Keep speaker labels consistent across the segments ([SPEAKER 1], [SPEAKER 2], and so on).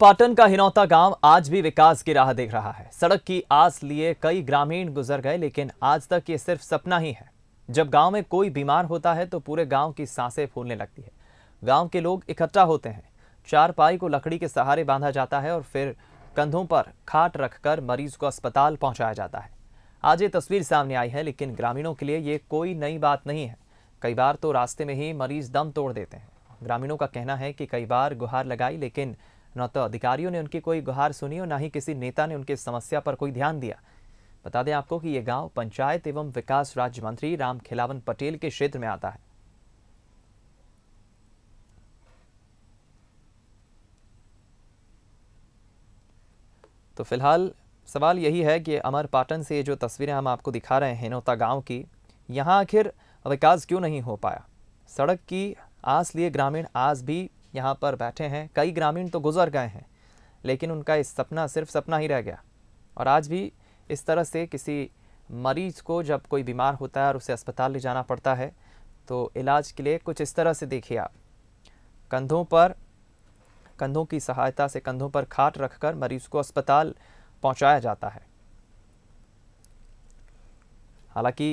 [SPEAKER 1] पाटन का हिनौता गांव आज भी विकास की राह देख रहा है सड़क की आस लिए कई ग्रामीण गुजर गए लेकिन आज तक ये सिर्फ सपना ही है जब गांव में कोई बीमार होता है तो पूरे गांव की सांसें फूलने लगती है गांव के लोग इकट्ठा होते हैं चार पाई को लकड़ी के सहारे बांधा जाता है और फिर कंधों पर खाट रखकर मरीज को अस्पताल पहुंचाया जाता है आज ये तस्वीर सामने आई है लेकिन ग्रामीणों के लिए ये कोई नई बात नहीं है कई बार तो रास्ते में ही मरीज दम तोड़ देते हैं ग्रामीणों का कहना है कि कई बार गुहार लगाई लेकिन न तो अधिकारियों ने उनकी कोई गुहार सुनी और न ही किसी नेता ने उनकी समस्या पर कोई ध्यान दिया बता दें आपको कि ये गांव पंचायत एवं विकास राज्य मंत्री राम खिलावन पटेल के क्षेत्र में आता है तो फिलहाल सवाल यही है कि अमर पाटन से जो तस्वीरें हम आपको दिखा रहे हैं नोता गांव की यहां आखिर विकास क्यों नहीं हो पाया सड़क की आस लिए ग्रामीण आज भी यहाँ पर बैठे हैं कई ग्रामीण तो गुजर गए हैं लेकिन उनका इस सपना सिर्फ सपना ही रह गया और आज भी इस तरह से किसी मरीज़ को जब कोई बीमार होता है और उसे अस्पताल ले जाना पड़ता है तो इलाज के लिए कुछ इस तरह से देखिए आप कंधों पर कंधों की सहायता से कंधों पर खाट रखकर मरीज़ को अस्पताल पहुंचाया जाता है हालांकि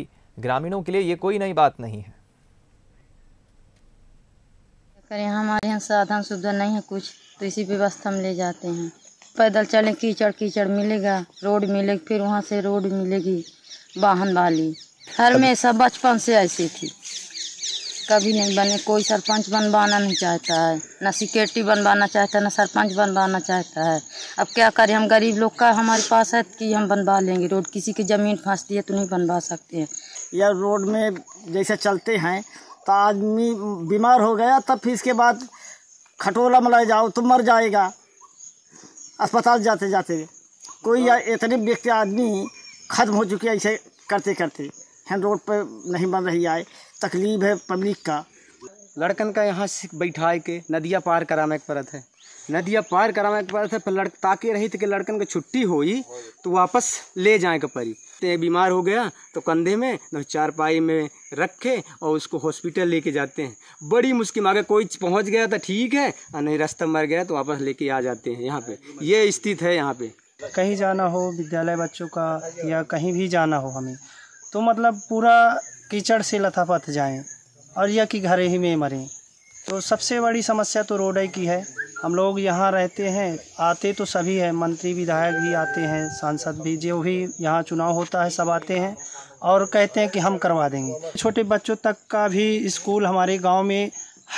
[SPEAKER 1] ग्रामीणों के लिए ये कोई नई बात नहीं है
[SPEAKER 2] कर यहाँ हमारे यहाँ साधन सुविधा नहीं है कुछ तो इसी व्यवस्था में ले जाते हैं पैदल चलें कीचड़ कीचड़ मिलेगा रोड मिलेगी फिर वहाँ से रोड मिलेगी वाहन वाली हर हमेशा बचपन से ऐसी थी कभी नहीं बने कोई सरपंच बनवाना नहीं चाहता है ना सिक्योरिटी बनवाना चाहता है ना सरपंच बनवाना चाहता है अब क्या करें हम गरीब लोग का हमारे पास है कि हम बनवा लेंगे रोड किसी की ज़मीन
[SPEAKER 1] फंसती है तो नहीं बनवा सकते हैं या रोड में जैसे चलते हैं तो आदमी बीमार हो गया तब फिर इसके बाद खटोला में जाओ तो मर जाएगा अस्पताल जाते जाते कोई इतने व्यक्ति आदमी ख़त्म हो चुके ऐसे करते करते हैं रोड पर नहीं बन रही आए तकलीफ है पब्लिक का
[SPEAKER 2] लड़कन का यहाँ से बैठा के नदिया पार कराने के परत है नदिया पार कराने के पड़त है पर लड़ ताकि रही थी कि लड़कन की छुट्टी हो तो वापस ले जाए के सोचते हैं बीमार हो गया तो कंधे में न चारपाई में रखे और उसको हॉस्पिटल लेके जाते हैं बड़ी मुश्किल अगर कोई पहुंच गया तो ठीक है और नहीं रास्ता मर गया तो वापस लेके आ जाते हैं यहाँ पे ये स्थित है यहाँ पे
[SPEAKER 1] कहीं जाना हो विद्यालय बच्चों का या कहीं भी जाना हो हमें तो मतलब पूरा कीचड़ से लथापथ जाएँ और यह कि घर ही में मरें तो सबसे बड़ी समस्या तो रोड की है हम लोग यहाँ रहते हैं आते तो सभी हैं मंत्री विधायक भी आते हैं सांसद भी जो भी यहाँ चुनाव होता है सब आते हैं और कहते हैं कि हम करवा देंगे छोटे बच्चों तक का भी स्कूल हमारे गांव में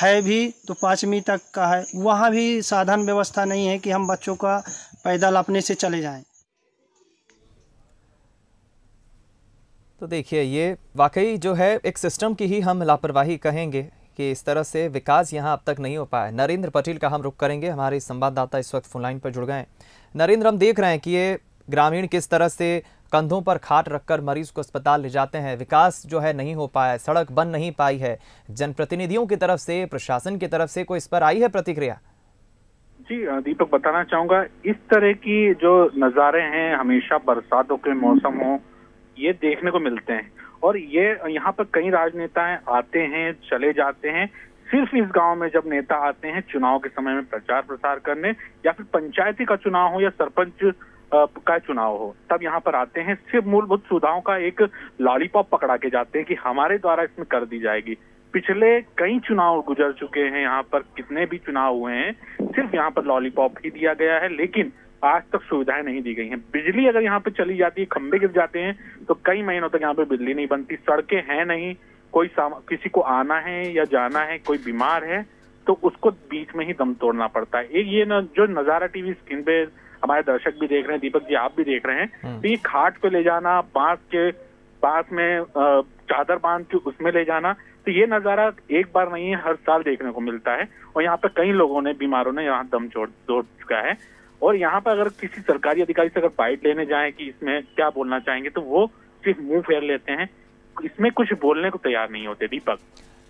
[SPEAKER 1] है भी तो पाँचवीं तक का है वहाँ भी साधन व्यवस्था नहीं है कि हम बच्चों का पैदल अपने से चले जाएं तो देखिए ये वाकई जो है एक सिस्टम की ही हम लापरवाही कहेंगे कि इस तरह से विकास यहाँ अब तक नहीं हो पाया नरेंद्र पटेल का हम रुख करेंगे हमारे संवाददाता इस वक्त फोनलाइन पर जुड़ गए हैं नरेंद्र हम देख रहे हैं कि ये ग्रामीण किस तरह से कंधों पर खाट रखकर मरीज को अस्पताल ले जाते हैं विकास जो है नहीं हो पाया सड़क बन नहीं पाई है जनप्रतिनिधियों की तरफ से प्रशासन की तरफ से कोई इस पर आई है प्रतिक्रिया
[SPEAKER 2] जी दीपक बताना चाहूंगा इस तरह की जो नज़ारे हैं हमेशा बरसातों के मौसम हो ये देखने को मिलते हैं और ये यहाँ पर कई राजनेताएं आते हैं चले जाते हैं सिर्फ इस गांव में जब नेता आते हैं चुनाव के समय में प्रचार प्रसार करने या फिर पंचायती का चुनाव हो या सरपंच का चुनाव हो तब यहाँ पर आते हैं सिर्फ मूलभूत सुविधाओं का एक लॉलीपॉप पकड़ा के जाते हैं कि हमारे द्वारा इसमें कर दी जाएगी पिछले कई चुनाव गुजर चुके हैं यहाँ पर कितने भी चुनाव हुए हैं सिर्फ यहाँ पर लॉलीपॉप ही दिया गया है लेकिन आज तक सुविधाएं नहीं दी गई हैं बिजली अगर यहाँ पे चली जाती है खंबे गिर जाते हैं तो कई महीनों तक यहाँ पे बिजली नहीं बनती सड़कें हैं नहीं कोई किसी को आना है या जाना है कोई बीमार है तो उसको बीच में ही दम तोड़ना पड़ता है एक ये न, जो नजारा टीवी स्क्रीन पे हमारे दर्शक भी देख रहे हैं दीपक जी आप भी देख रहे हैं हम्म। तो ये खाट पे ले जाना बांस के बांस में चादर बांध के उसमें ले जाना तो ये नजारा एक बार नहीं है हर साल देखने को मिलता है और यहाँ पे कई लोगों ने बीमारों ने यहाँ दम छोड़ तोड़ चुका है और यहाँ पर अगर किसी सरकारी अधिकारी से अगर बाइट लेने जाए कि इसमें क्या बोलना चाहेंगे तो वो सिर्फ मुंह फेर लेते हैं इसमें कुछ बोलने को तैयार नहीं होते दीपक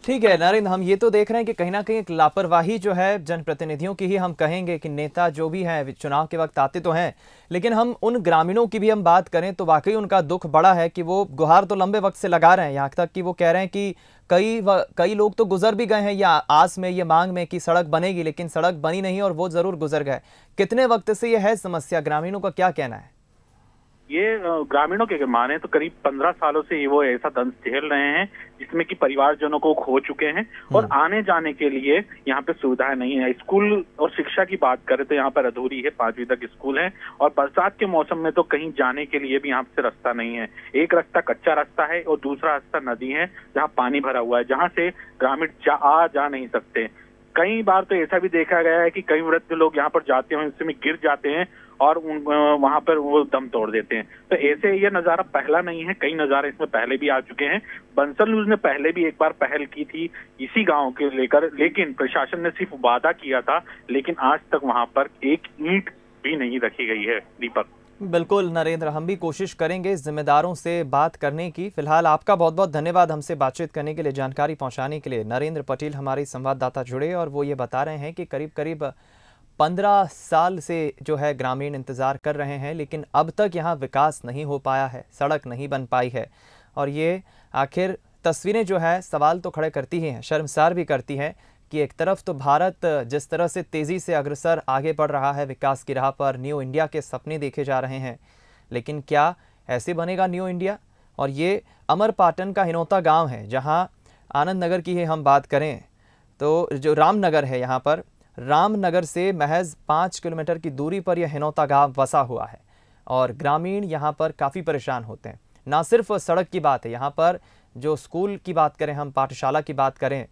[SPEAKER 1] ठीक है नरेंद्र हम ये तो देख रहे हैं कि कहीं ना कहीं एक लापरवाही जो है जनप्रतिनिधियों की ही हम कहेंगे कि नेता जो भी हैं चुनाव के वक्त आते तो हैं लेकिन हम उन ग्रामीणों की भी हम बात करें तो वाकई उनका दुख बड़ा है कि वो गुहार तो लंबे वक्त से लगा रहे हैं यहाँ तक कि वो कह रहे हैं कि कई कई लोग तो गुजर भी गए हैं या आस में ये मांग में कि सड़क बनेगी लेकिन सड़क बनी नहीं और वो ज़रूर गुजर गए कितने वक्त से ये है समस्या ग्रामीणों का क्या कहना है
[SPEAKER 2] ये ग्रामीणों के माने तो करीब पंद्रह सालों से ये वो ऐसा दंश झेल रहे हैं जिसमें कि परिवारजनों को खो चुके हैं और हम्म। आने जाने के लिए यहाँ पे सुविधाएं नहीं है स्कूल और शिक्षा की बात करें तो यहाँ पर अधूरी है पांचवी तक स्कूल है और बरसात के मौसम में तो कहीं जाने के लिए भी यहाँ से रास्ता नहीं है एक रास्ता कच्चा रास्ता है और दूसरा रास्ता नदी है जहाँ पानी भरा हुआ है जहाँ से ग्रामीण जा आ जा नहीं सकते कई बार तो ऐसा भी देखा गया है कि कई वृद्ध लोग यहाँ पर जाते हैं में गिर जाते हैं और उन वहां पर वो दम तोड़ देते हैं तो ऐसे ये नजारा पहला नहीं है कई नजारे इसमें पहले भी आ चुके हैं बंसल न्यूज ने पहले भी एक बार पहल की थी इसी गांव के लेकर लेकिन प्रशासन ने सिर्फ वादा किया था लेकिन आज तक वहां पर एक ईंट भी नहीं रखी गई है दीपक
[SPEAKER 1] बिल्कुल नरेंद्र हम भी कोशिश करेंगे जिम्मेदारों से बात करने की फिलहाल आपका बहुत बहुत धन्यवाद हमसे बातचीत करने के लिए जानकारी पहुंचाने के लिए नरेंद्र पटेल हमारे संवाददाता जुड़े और वो ये बता रहे हैं कि करीब करीब पंद्रह साल से जो है ग्रामीण इंतज़ार कर रहे हैं लेकिन अब तक यहाँ विकास नहीं हो पाया है सड़क नहीं बन पाई है और ये आखिर तस्वीरें जो है सवाल तो खड़े करती ही हैं शर्मसार भी करती हैं कि एक तरफ तो भारत जिस तरह से तेज़ी से अग्रसर आगे बढ़ रहा है विकास की राह पर न्यू इंडिया के सपने देखे जा रहे हैं लेकिन क्या ऐसे बनेगा न्यू इंडिया और ये अमर पाटन का हिनौता गांव है जहां आनंद नगर की ही हम बात करें तो जो रामनगर है यहाँ पर रामनगर से महज पाँच किलोमीटर की दूरी पर यह हिनौता गाँव बसा हुआ है और ग्रामीण यहाँ पर काफ़ी परेशान होते हैं ना सिर्फ सड़क की बात है यहाँ पर जो स्कूल की बात करें हम पाठशाला की बात करें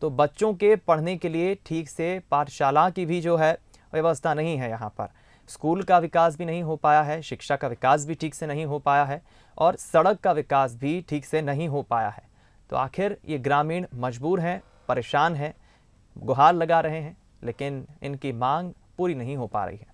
[SPEAKER 1] तो बच्चों के पढ़ने के लिए ठीक से पाठशाला की भी जो है व्यवस्था नहीं है यहाँ पर स्कूल का विकास भी नहीं हो पाया है शिक्षा का विकास भी ठीक से नहीं हो पाया है और सड़क का विकास भी ठीक से नहीं हो पाया है तो आखिर ये ग्रामीण मजबूर हैं परेशान हैं गुहार लगा रहे हैं लेकिन इनकी मांग पूरी नहीं हो पा रही है